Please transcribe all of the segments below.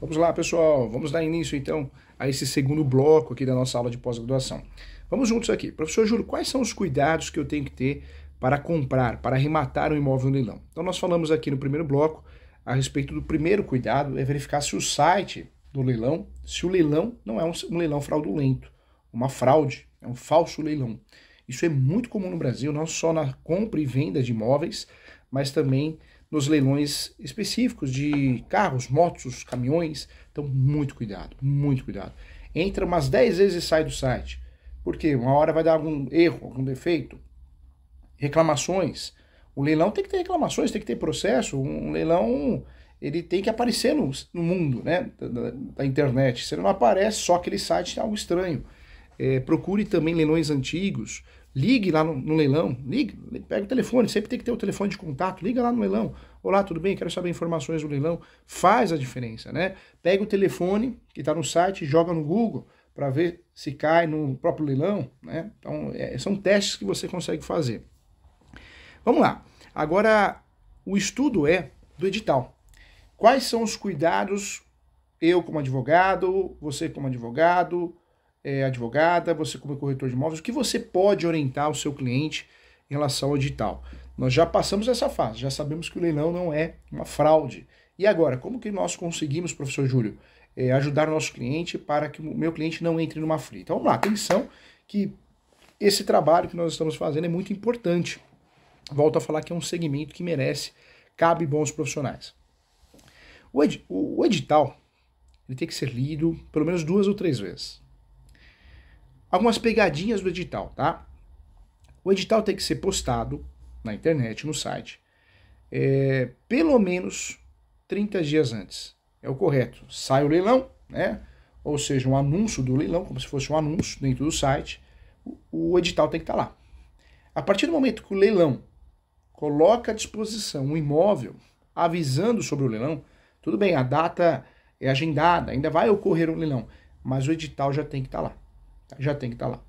Vamos lá, pessoal, vamos dar início então a esse segundo bloco aqui da nossa aula de pós-graduação. Vamos juntos aqui. Professor Júlio, quais são os cuidados que eu tenho que ter para comprar, para arrematar um imóvel no leilão? Então, nós falamos aqui no primeiro bloco a respeito do primeiro cuidado, é verificar se o site do leilão, se o leilão não é um, um leilão fraudulento, uma fraude, é um falso leilão. Isso é muito comum no Brasil, não só na compra e venda de imóveis, mas também nos leilões específicos de carros, motos, caminhões. Então, muito cuidado, muito cuidado. Entra umas 10 vezes e sai do site, porque uma hora vai dar algum erro, algum defeito. Reclamações. O leilão tem que ter reclamações, tem que ter processo. Um leilão ele tem que aparecer no, no mundo né, da, da, internet. Se ele não aparece, só aquele site tem é algo estranho. É, procure também leilões antigos, Ligue lá no, no leilão, ligue, pega o telefone, sempre tem que ter o telefone de contato, liga lá no leilão. Olá, tudo bem? Quero saber informações do leilão. Faz a diferença, né? Pega o telefone que está no site, joga no Google para ver se cai no próprio leilão, né? Então, é, são testes que você consegue fazer. Vamos lá. Agora, o estudo é do edital. Quais são os cuidados eu como advogado, você como advogado, é, advogada, você como corretor de imóveis, o que você pode orientar o seu cliente em relação ao digital. Nós já passamos essa fase, já sabemos que o leilão não é uma fraude. E agora, como que nós conseguimos, professor Júlio, é, ajudar o nosso cliente para que o meu cliente não entre numa fria? Então vamos lá, atenção que esse trabalho que nós estamos fazendo é muito importante. Volto a falar que é um segmento que merece, cabe bons profissionais. O, ed o edital ele tem que ser lido pelo menos duas ou três vezes algumas pegadinhas do edital, tá? O edital tem que ser postado na internet, no site, é, pelo menos 30 dias antes. É o correto. Sai o leilão, né? Ou seja, um anúncio do leilão, como se fosse um anúncio dentro do site, o, o edital tem que estar tá lá. A partir do momento que o leilão coloca à disposição um imóvel avisando sobre o leilão, tudo bem, a data é agendada, ainda vai ocorrer um leilão, mas o edital já tem que estar tá lá. Tá. Já tem que estar tá lá.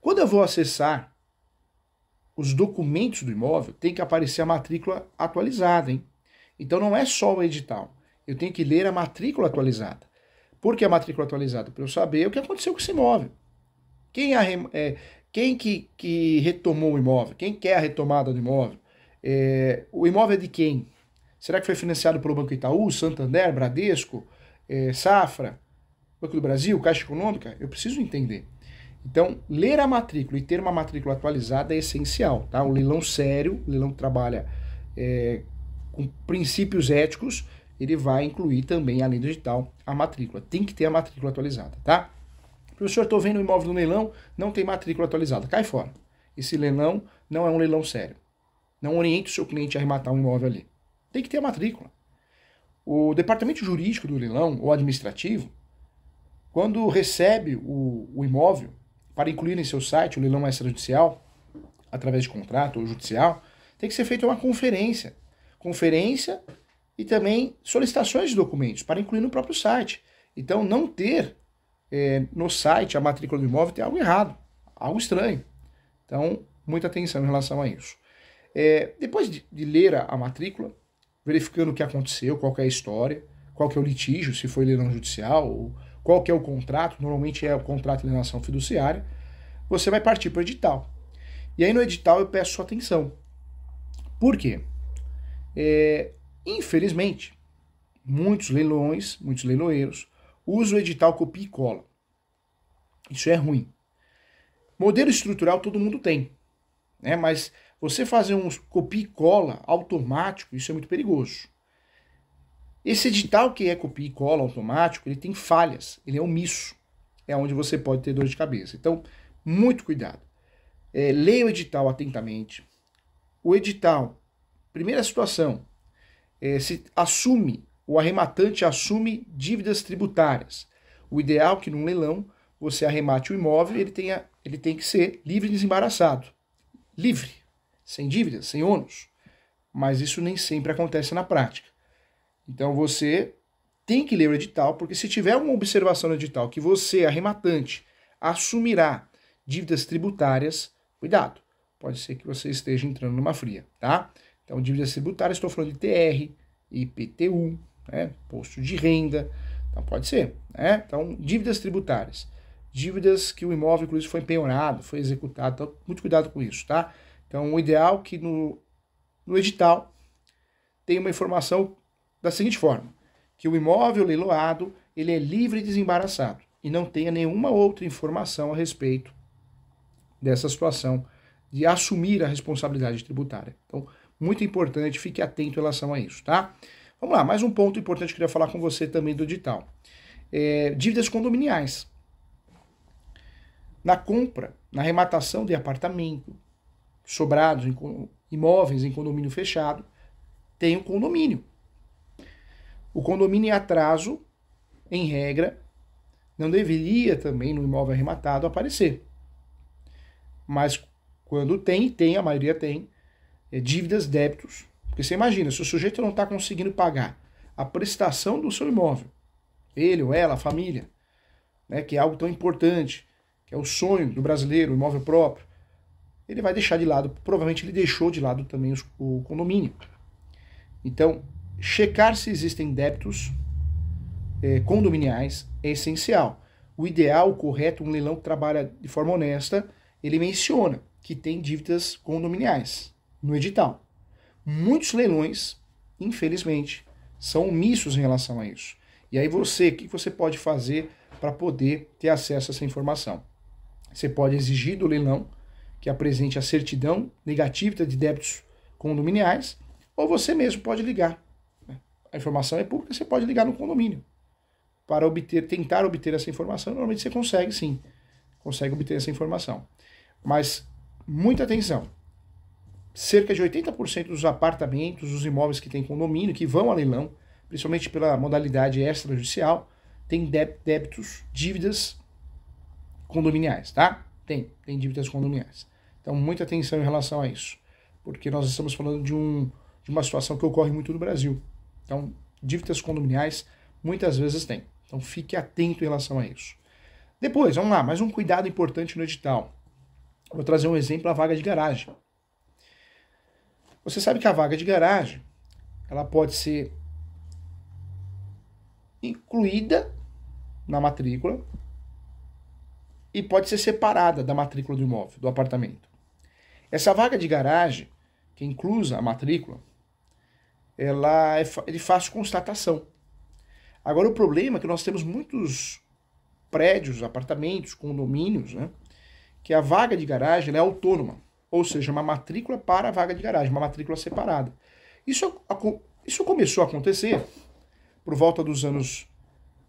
Quando eu vou acessar os documentos do imóvel, tem que aparecer a matrícula atualizada, hein? Então não é só o edital. Eu tenho que ler a matrícula atualizada. Por que a matrícula atualizada? Para eu saber o que aconteceu com esse imóvel. Quem, a, é, quem que, que, retomou o imóvel? Quem quer a retomada do imóvel? É, o imóvel é de quem? Será que foi financiado pelo Banco Itaú, Santander, Bradesco, é, Safra? Banco do Brasil, Caixa Econômica, eu preciso entender. Então, ler a matrícula e ter uma matrícula atualizada é essencial, tá? Um leilão sério, um leilão que trabalha é, com princípios éticos, ele vai incluir também, além do digital, a matrícula. Tem que ter a matrícula atualizada, tá? Professor, estou vendo o imóvel no leilão, não tem matrícula atualizada. Cai fora. Esse leilão não é um leilão sério. Não oriente o seu cliente a arrematar um imóvel ali. Tem que ter a matrícula. O departamento jurídico do leilão, ou administrativo, quando recebe o, o imóvel para incluir em seu site o leilão extrajudicial, através de contrato ou judicial, tem que ser feita uma conferência. Conferência e também solicitações de documentos para incluir no próprio site. Então, não ter é, no site a matrícula do imóvel tem algo errado, algo estranho. Então, muita atenção em relação a isso. É, depois de, de, ler a, a matrícula, verificando o que aconteceu, qual que é a história, qual que é o litígio, se foi leilão judicial ou qual que é o contrato, normalmente é o contrato de alienação fiduciária, você vai partir para o edital. E aí no edital eu peço sua atenção. Por quê? É, infelizmente, muitos leilões, muitos leiloeiros, usam o edital copia e cola. Isso é ruim. Modelo estrutural todo mundo tem, né? mas você fazer um copia e cola automático, isso é muito perigoso. Esse edital que é copia e cola automático, ele tem falhas, ele é omisso. É onde você pode ter dor de cabeça. Então, muito cuidado. É, leia o edital atentamente. O edital, primeira situação, é, se assume, o arrematante assume dívidas tributárias. O ideal é que num leilão você arremate o imóvel, ele, tenha, ele tem que ser livre e desembaraçado. Livre, sem dívidas, sem ônus. Mas isso nem sempre acontece na prática. Então você tem que ler o edital, porque se tiver uma observação no edital que você, arrematante, assumirá dívidas tributárias, cuidado, pode ser que você esteja entrando numa fria, tá? Então, dívidas tributárias, estou falando de TR, IPTU, né? imposto de renda, então pode ser, né? Então, dívidas tributárias, dívidas que o imóvel, inclusive, foi empenhorado, foi executado, então, muito cuidado com isso, tá? Então, o ideal é que no, no edital tem uma informação da seguinte forma: que o imóvel leiloado ele é livre e desembaraçado e não tenha nenhuma outra informação a respeito dessa situação de assumir a responsabilidade tributária. Então, muito importante, fique atento em relação a isso, tá? Vamos lá, mais um ponto importante que eu queria falar com você também do edital. É, dívidas condominiais. Na compra, na arrematação de apartamento, sobrados, imóveis em condomínio fechado, tem o um condomínio. O condomínio em atraso, em regra, não deveria também no imóvel arrematado aparecer. Mas quando tem, tem, a maioria tem, é, dívidas, débitos. Porque você imagina, se o sujeito não está conseguindo pagar a prestação do seu imóvel, ele ou ela, a família, né, que é algo tão importante, que é o sonho do brasileiro, o imóvel próprio, ele vai deixar de lado, provavelmente ele deixou de lado também os, o condomínio. Então, Checar se existem débitos é, condominiais é essencial. O ideal, o correto, um leilão que trabalha de forma honesta, ele menciona que tem dívidas condominiais no edital. Muitos leilões, infelizmente, são omissos em relação a isso. E aí você, o que você pode fazer para poder ter acesso a essa informação? Você pode exigir do leilão que apresente a certidão negativa de débitos condominiais, ou você mesmo pode ligar a informação é pública, você pode ligar no condomínio para obter, tentar obter essa informação. Normalmente você consegue, sim, consegue obter essa informação. Mas muita atenção. Cerca de 80% dos apartamentos, dos imóveis que têm condomínio, que vão a leilão, principalmente pela modalidade extrajudicial, tem débitos, dívidas condominiais, tá? Tem, tem dívidas condominiais. Então, muita atenção em relação a isso, porque nós estamos falando de, um, de uma situação que ocorre muito no Brasil. Então, dívidas condominiais muitas vezes tem. Então, fique atento em relação a isso. Depois, vamos lá, mais um cuidado importante no edital. Vou trazer um exemplo, a vaga de garagem. Você sabe que a vaga de garagem, ela pode ser incluída na matrícula e pode ser separada da matrícula do imóvel, do apartamento. Essa vaga de garagem, que é inclusa a matrícula, ela é de fácil constatação. Agora, o problema é que nós temos muitos prédios, apartamentos, condomínios, né, que a vaga de garagem é autônoma, ou seja, uma matrícula para a vaga de garagem, uma matrícula separada. Isso, isso começou a acontecer por volta dos anos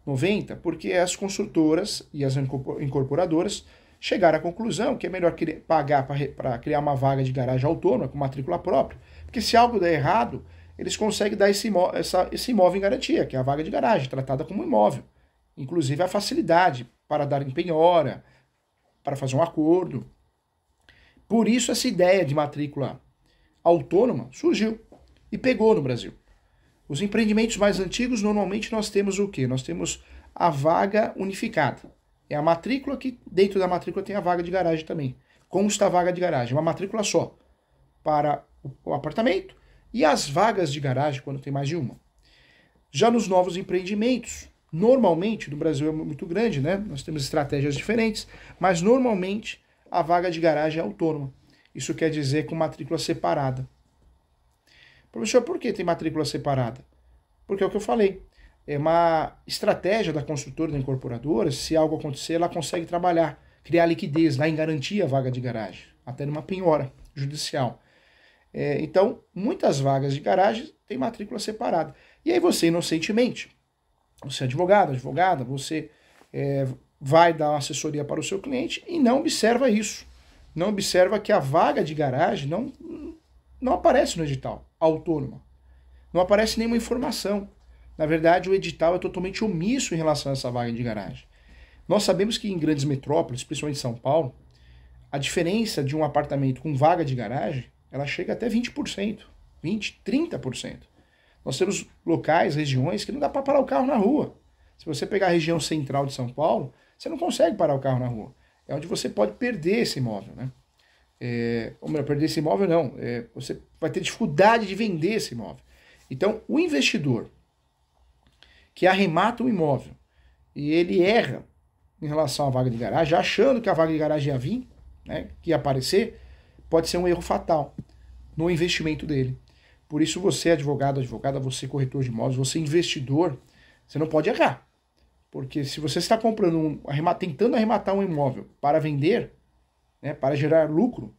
90, porque as construtoras e as incorporadoras chegaram à conclusão que é melhor pagar para criar uma vaga de garagem autônoma com matrícula própria, porque se algo der errado, eles conseguem dar esse imóvel, essa, esse imóvel em garantia, que é a vaga de garagem, tratada como imóvel. Inclusive a facilidade para dar em penhora, para fazer um acordo. Por isso essa ideia de matrícula autônoma surgiu e pegou no Brasil. Os empreendimentos mais antigos, normalmente nós temos o quê? Nós temos a vaga unificada. É a matrícula que dentro da matrícula tem a vaga de garagem também. Consta a vaga de garagem, uma matrícula só para o apartamento e as vagas de garagem quando tem mais de uma. Já nos novos empreendimentos, normalmente, no Brasil é muito grande, né? Nós temos estratégias diferentes, mas normalmente a vaga de garagem é autônoma. Isso quer dizer com matrícula separada. Professor, por que tem matrícula separada? Porque é o que eu falei. É uma estratégia da construtora, da incorporadora, se algo acontecer, ela consegue trabalhar, criar liquidez, dar em garantia a vaga de garagem, até numa penhora judicial. É, então, muitas vagas de garagem têm matrícula separada. E aí você, inocentemente, você é advogado, advogada, você é, vai dar uma assessoria para o seu cliente e não observa isso. Não observa que a vaga de garagem não, não aparece no edital autônoma. Não aparece nenhuma informação. Na verdade, o edital é totalmente omisso em relação a essa vaga de garagem. Nós sabemos que em grandes metrópoles, principalmente em São Paulo, a diferença de um apartamento com vaga de garagem ela chega até 20%, 20%, 30%. Nós temos locais, regiões que não dá para parar o carro na rua. Se você pegar a região central de São Paulo, você não consegue parar o carro na rua. É onde você pode perder esse imóvel, né? É, ou melhor, perder esse imóvel não. É, você vai ter dificuldade de vender esse imóvel. Então, o investidor que arremata um imóvel e ele erra em relação à vaga de garagem, achando que a vaga de garagem ia vir, né, que ia aparecer, pode ser um erro fatal no investimento dele. Por isso, você, advogado, advogada, você, corretor de imóveis, você, investidor, você não pode errar. Porque se você está comprando um, tentando arrematar um imóvel para vender, né, para gerar lucro,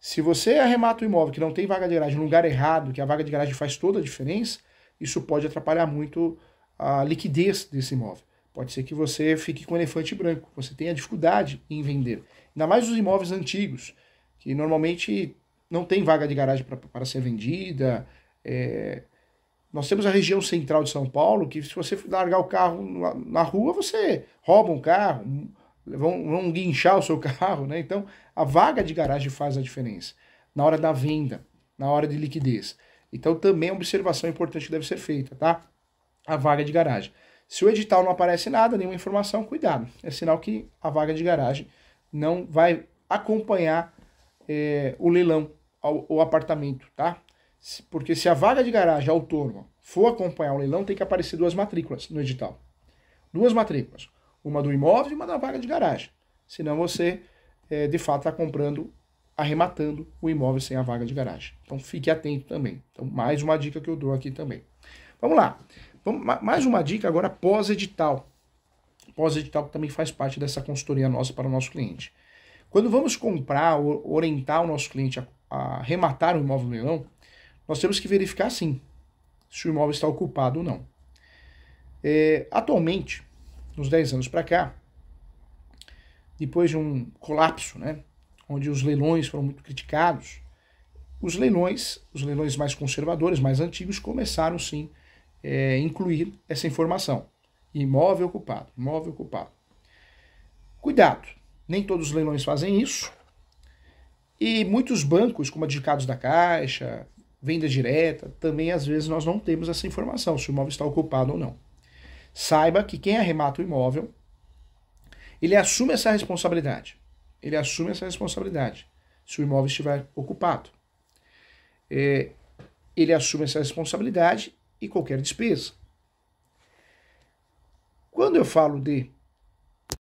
se você arremata um imóvel que não tem vaga de garagem no lugar errado, que a vaga de garagem faz toda a diferença, isso pode atrapalhar muito a liquidez desse imóvel. Pode ser que você fique com um elefante branco, você tenha dificuldade em vender. Ainda mais os imóveis antigos, que normalmente não tem vaga de garagem para ser vendida. É... Nós temos a região central de São Paulo, que se você largar o carro na, rua, você rouba um carro, vão, vão guinchar o seu carro, né? Então, a vaga de garagem faz a diferença na hora da venda, na hora de liquidez. Então, também é uma observação importante que deve ser feita, tá? A vaga de garagem. Se o edital não aparece nada, nenhuma informação, cuidado. É sinal que a vaga de garagem não vai acompanhar é, o leilão, o apartamento, tá? Porque se a vaga de garagem autônoma for acompanhar o leilão, tem que aparecer duas matrículas no edital. Duas matrículas. Uma do imóvel e uma da vaga de garagem. Senão você, é, de fato, está comprando, arrematando o imóvel sem a vaga de garagem. Então fique atento também. Então, mais uma dica que eu dou aqui também. Vamos lá. Vamos, mais uma dica agora pós-edital. Pós-edital que também faz parte dessa consultoria nossa para o nosso cliente. Quando vamos comprar ou orientar o nosso cliente a, a rematar o um imóvel no leilão, nós temos que verificar sim se o imóvel está ocupado ou não. É, atualmente, nos 10 anos para cá, depois de um colapso, né, onde os leilões foram muito criticados, os leilões, os leilões mais conservadores, mais antigos, começaram sim a é, incluir essa informação. Imóvel ocupado, imóvel ocupado. Cuidado, nem todos os leilões fazem isso. E muitos bancos, como adjudicados da Caixa, venda direta, também às vezes nós não temos essa informação, se o imóvel está ocupado ou não. Saiba que quem arremata o imóvel, ele assume essa responsabilidade. Ele assume essa responsabilidade, se o imóvel estiver ocupado. É, ele assume essa responsabilidade e qualquer despesa. Quando eu falo de